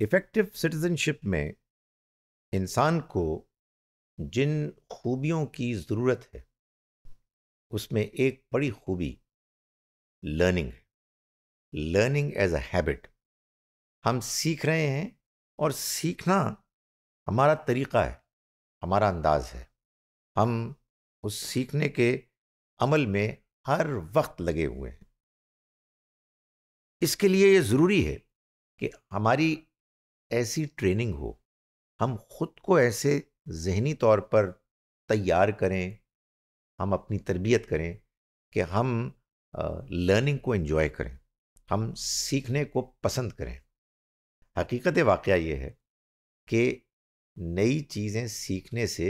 effective citizenship में इंसान को जिन खूबियों की ज़रूरत है उसमें एक बड़ी खूबी लर्निंग है लर्निंग एज अ हैबिट हम सीख रहे हैं और सीखना हमारा तरीक़ा है हमारा अंदाज है हम उस सीखने के अमल में हर वक्त लगे हुए हैं इसके लिए ये ज़रूरी है कि हमारी ऐसी ट्रेनिंग हो हम खुद को ऐसे जहनी तौर पर तैयार करें हम अपनी तरबियत करें कि हम लर्निंग को एंजॉय करें हम सीखने को पसंद करें हकीकत वाक़ ये है कि नई चीज़ें सीखने से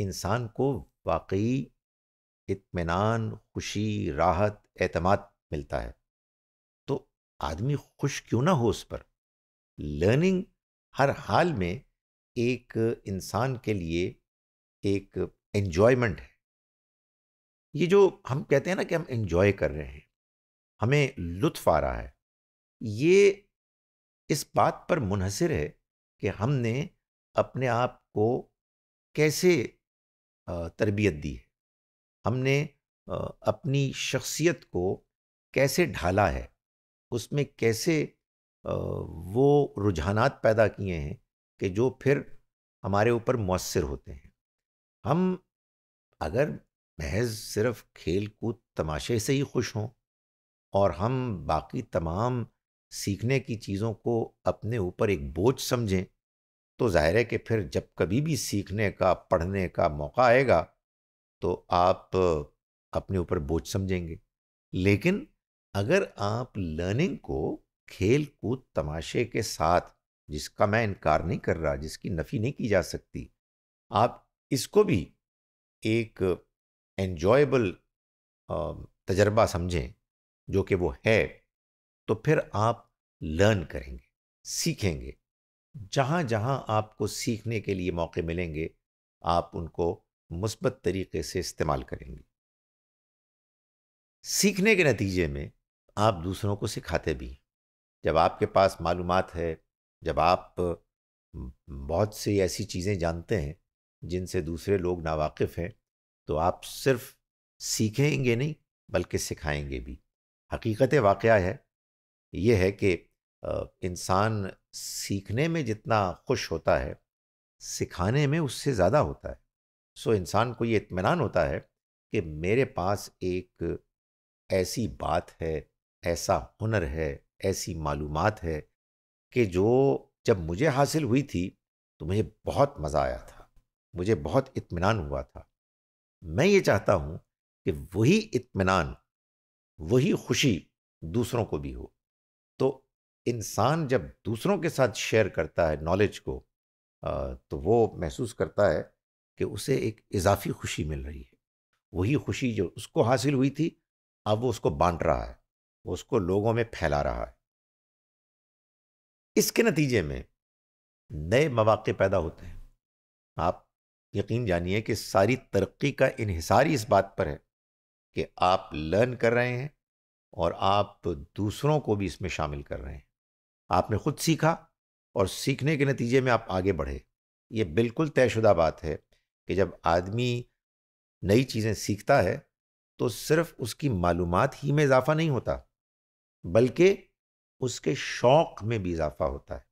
इंसान को वाकई इत्मीनान खुशी राहत एतमाद मिलता है तो आदमी खुश क्यों ना हो उस पर लर्निंग हर हाल में एक इंसान के लिए एक एन्जॉयमेंट है ये जो हम कहते हैं ना कि हम एन्जॉय कर रहे हैं हमें लुत्फ आ रहा है ये इस बात पर मुनहसर है कि हमने अपने आप को कैसे तरबियत दी है हमने अपनी शख्सियत को कैसे ढाला है उसमें कैसे वो रुझानात पैदा किए हैं कि जो फिर हमारे ऊपर मौसर होते हैं हम अगर महज सिर्फ खेल कूद तमाशे से ही खुश हों और हम बाकी तमाम सीखने की चीज़ों को अपने ऊपर एक बोझ समझें तो ज़ाहिर है कि फिर जब कभी भी सीखने का पढ़ने का मौका आएगा तो आप अपने ऊपर बोझ समझेंगे लेकिन अगर आप लर्निंग को खेल कूद तमाशे के साथ जिसका मैं इनकार नहीं कर रहा जिसकी नफ़ी नहीं की जा सकती आप इसको भी एक एन्जॉयबल तजर्बा समझें जो कि वो है तो फिर आप लर्न करेंगे सीखेंगे जहाँ जहाँ आपको सीखने के लिए मौके मिलेंगे आप उनको मुस्बत तरीके से इस्तेमाल करेंगे सीखने के नतीजे में आप दूसरों को सिखाते भी हैं जब आपके पास मालूम है जब आप बहुत सी ऐसी चीज़ें जानते हैं जिनसे दूसरे लोग नावाकिफ़ हैं तो आप सिर्फ सीखेंगे नहीं बल्कि सिखाएंगे भी हकीकत वाक़ है ये है कि इंसान सीखने में जितना खुश होता है सिखाने में उससे ज़्यादा होता है सो इंसान को ये इतमान होता है कि मेरे पास एक ऐसी बात है ऐसा हुनर है ऐसी मालूम है कि जो जब मुझे हासिल हुई थी तो मुझे बहुत मज़ा आया था मुझे बहुत इत्मीनान हुआ था मैं ये चाहता हूँ कि वही इत्मीनान वही खुशी दूसरों को भी हो तो इंसान जब दूसरों के साथ शेयर करता है नॉलेज को तो वो महसूस करता है कि उसे एक इजाफी खुशी मिल रही है वही खुशी जो उसको हासिल हुई थी अब वो उसको बांट रहा है उसको लोगों में फैला रहा है इसके नतीजे में नए मौाक़े पैदा होते हैं आप यकीन जानिए कि सारी तरक्की का इन्हिसार ही इस बात पर है कि आप लर्न कर रहे हैं और आप तो दूसरों को भी इसमें शामिल कर रहे हैं आपने खुद सीखा और सीखने के नतीजे में आप आगे बढ़े ये बिल्कुल तयशुदा बात है कि जब आदमी नई चीज़ें सीखता है तो सिर्फ उसकी मालूमात ही में इजाफा नहीं होता बल्कि उसके शौक़ में भी इजाफा होता है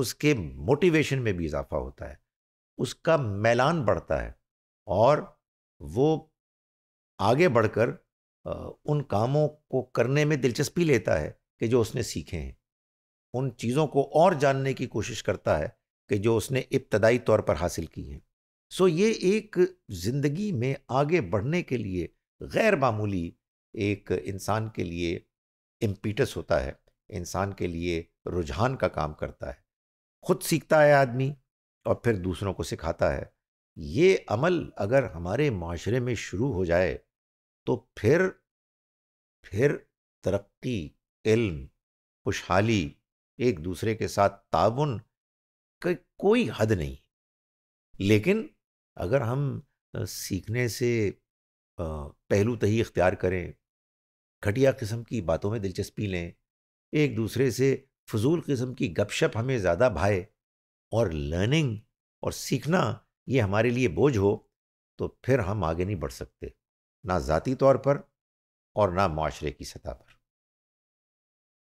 उसके मोटिवेशन में भी इजाफा होता है उसका मैलान बढ़ता है और वो आगे बढ़कर उन कामों को करने में दिलचस्पी लेता है कि जो उसने सीखे हैं उन चीज़ों को और जानने की कोशिश करता है कि जो उसने इब्तदाई तौर पर हासिल की हैं सो ये एक ज़िंदगी में आगे बढ़ने के लिए गैर मामूली एक इंसान के लिए इम्पीटस होता है इंसान के लिए रुझान का काम करता है खुद सीखता है आदमी और फिर दूसरों को सिखाता है ये अमल अगर हमारे माशरे में शुरू हो जाए तो फिर फिर तरक्की इल्म खुशहाली एक दूसरे के साथ ताउन का कोई हद नहीं लेकिन अगर हम सीखने से पहलू तही इख्तियार करें घटिया किस्म की बातों में दिलचस्पी लें एक दूसरे से फजूल किस्म की गपशप हमें ज़्यादा भाए और लर्निंग और सीखना ये हमारे लिए बोझ हो तो फिर हम आगे नहीं बढ़ सकते ना ज़ाती तौर पर और ना माशरे की सतह पर